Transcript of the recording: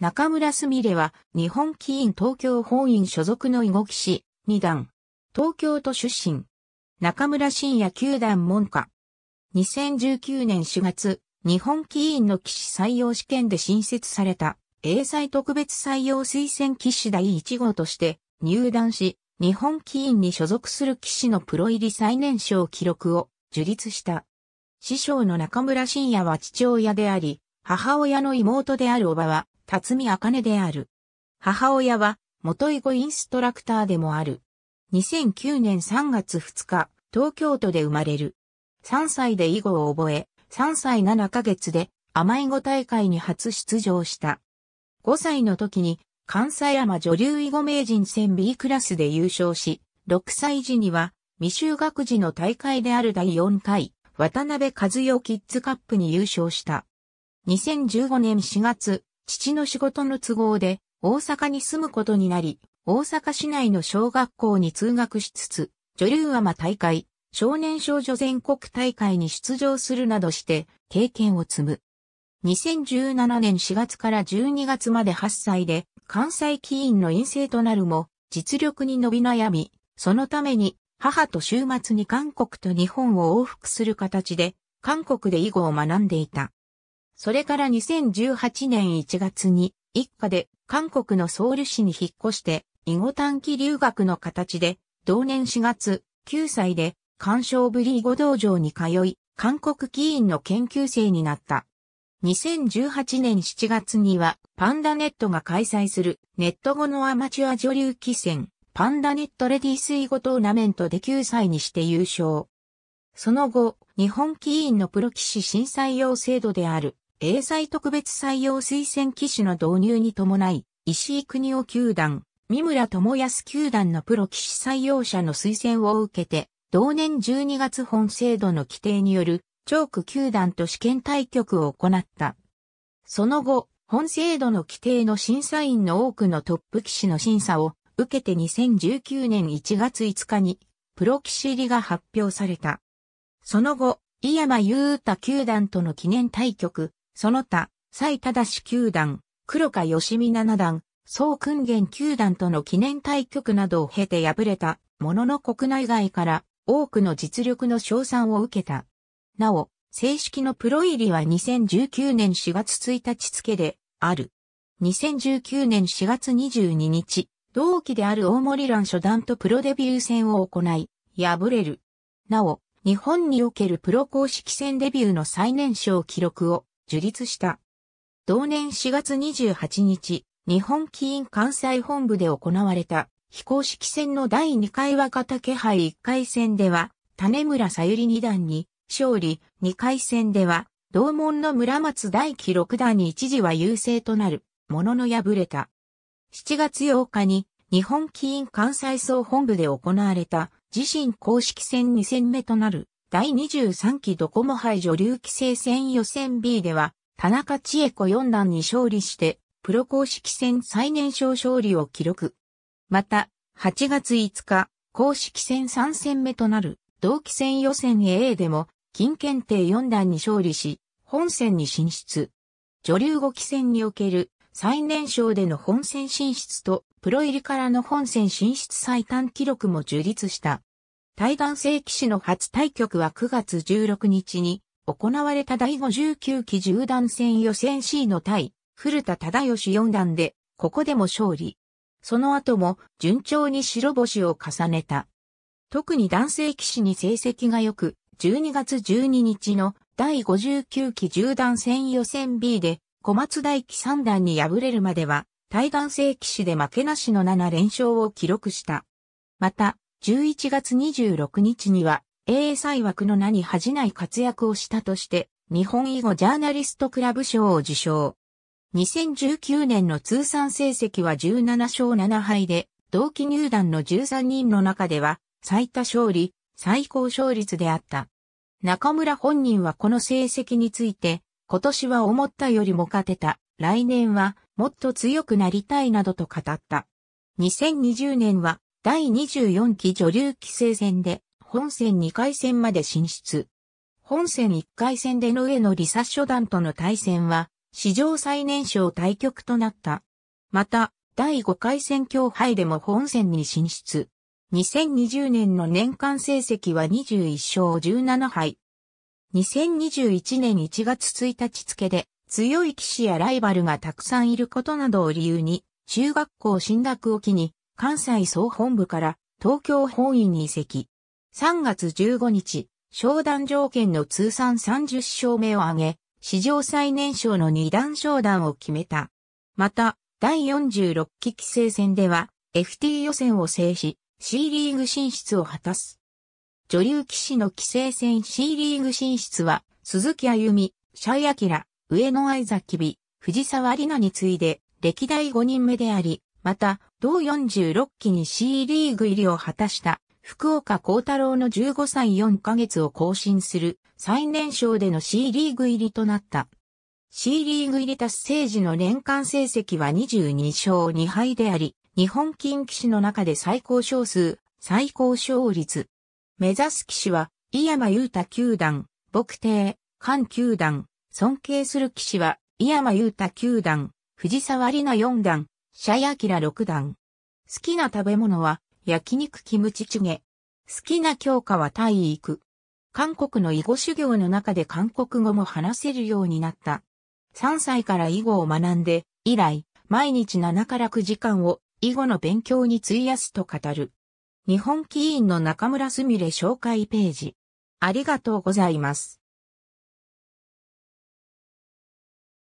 中村すみれは日本棋院東京本院所属の囲碁騎士、二段。東京都出身。中村信也九段門下。2019年4月、日本棋院の騎士採用試験で新設された、英才特別採用推薦騎士第1号として入団し、日本棋院に所属する騎士のプロ入り最年少記録を樹立した。師匠の中村信也は父親であり、母親の妹である叔母は辰巳茜である。母親は、元囲碁インストラクターでもある。2009年3月2日、東京都で生まれる。3歳で囲碁を覚え、3歳7ヶ月で甘い碁大会に初出場した。5歳の時に関西山女流囲碁名人戦 B クラスで優勝し、6歳時には未就学児の大会である第4回渡辺和代キッズカップに優勝した。2015年4月、父の仕事の都合で大阪に住むことになり、大阪市内の小学校に通学しつつ、女流アマ大会、少年少女全国大会に出場するなどして経験を積む。2017年4月から12月まで8歳で関西起因の陰性となるも実力に伸び悩み、そのために母と週末に韓国と日本を往復する形で韓国で囲碁を学んでいた。それから2018年1月に一家で韓国のソウル市に引っ越して囲碁短期留学の形で同年4月9歳で鑑賞ぶり囲碁道場に通い韓国棋院の研究生になった。2018年7月にはパンダネットが開催するネット後のアマチュア女流棋戦パンダネットレディース囲碁トーナメントで9歳にして優勝。その後、日本棋院のプロ棋士審査用制度である英才特別採用推薦機種の導入に伴い、石井国夫球団、三村智康球団のプロ騎士採用者の推薦を受けて、同年12月本制度の規定による、チョーク球団と試験対局を行った。その後、本制度の規定の審査員の多くのトップ騎士の審査を受けて2019年1月5日に、プロ騎士入りが発表された。その後、井山雄太球団との記念対局、その他、蔡正九段、黒川義美七段、総訓元九段との記念対局などを経て敗れたものの国内外から多くの実力の賞賛を受けた。なお、正式のプロ入りは2019年4月1日付である。2019年4月22日、同期である大森蘭初段とプロデビュー戦を行い、敗れる。なお、日本におけるプロ公式戦デビューの最年少記録を樹立した。同年4月28日、日本棋院関西本部で行われた非公式戦の第2回若竹杯1回戦では、種村さゆり二段に勝利、2回戦では、同門の村松大輝六段に一時は優勢となる、ものの敗れた。7月8日に日本棋院関西総本部で行われた自身公式戦2戦目となる第23期ドコモ杯女流棋聖戦予選 B では、田中千恵子4段に勝利して、プロ公式戦最年少勝利を記録。また、8月5日、公式戦3戦目となる、同期戦予選 A でも、金検定4段に勝利し、本戦に進出。女流五期戦における最年少での本戦進出と、プロ入りからの本戦進出最短記録も樹立した。対岸性騎士の初対局は9月16日に行われた第59期縦断戦予選 C の対古田忠義四段で、ここでも勝利。その後も順調に白星を重ねた。特に男性騎士に成績が良く、12月12日の第59期縦断戦予選 B で小松大輝三段に敗れるまでは、対岸性騎士で負けなしの7連勝を記録した。また、11月26日には、英才枠の名に恥じない活躍をしたとして、日本囲碁ジャーナリストクラブ賞を受賞。2019年の通算成績は17勝7敗で、同期入団の13人の中では、最多勝利、最高勝率であった。中村本人はこの成績について、今年は思ったよりも勝てた、来年はもっと強くなりたいなどと語った。2020年は第24期女流棋聖戦で本戦2回戦まで進出。本戦1回戦での上野理沙初段との対戦は史上最年少対局となった。また、第5回戦協敗でも本戦に進出。2020年の年間成績は21勝17敗。2021年1月1日付で強い騎士やライバルがたくさんいることなどを理由に中学校進学を機に関西総本部から東京本院に移籍。3月15日、商談条件の通算30勝目を挙げ、史上最年少の二段商談を決めた。また、第46期規制戦では、FT 予選を制し、C リーグ進出を果たす。女流騎士の規制戦 C リーグ進出は、鈴木歩美、シャイアキラ、上野愛崎美、藤沢里奈に次いで、歴代5人目であり、また、同46期に C リーグ入りを果たした福岡幸太郎の15歳4ヶ月を更新する最年少での C リーグ入りとなった。C リーグ入り達成時の年間成績は22勝2敗であり、日本近騎士の中で最高勝数、最高勝率。目指す騎士は、井山裕太球団、牧帝、菅球団、尊敬する騎士は、井山裕太球団、藤沢里奈四段、シャヤキラ六段。好きな食べ物は、焼肉キムチチゲ。好きな教科は体育。韓国の囲碁修行の中で韓国語も話せるようになった。3歳から囲碁を学んで、以来、毎日7から9時間を囲碁の勉強に費やすと語る。日本棋院の中村すみれ紹介ページ。ありがとうございます。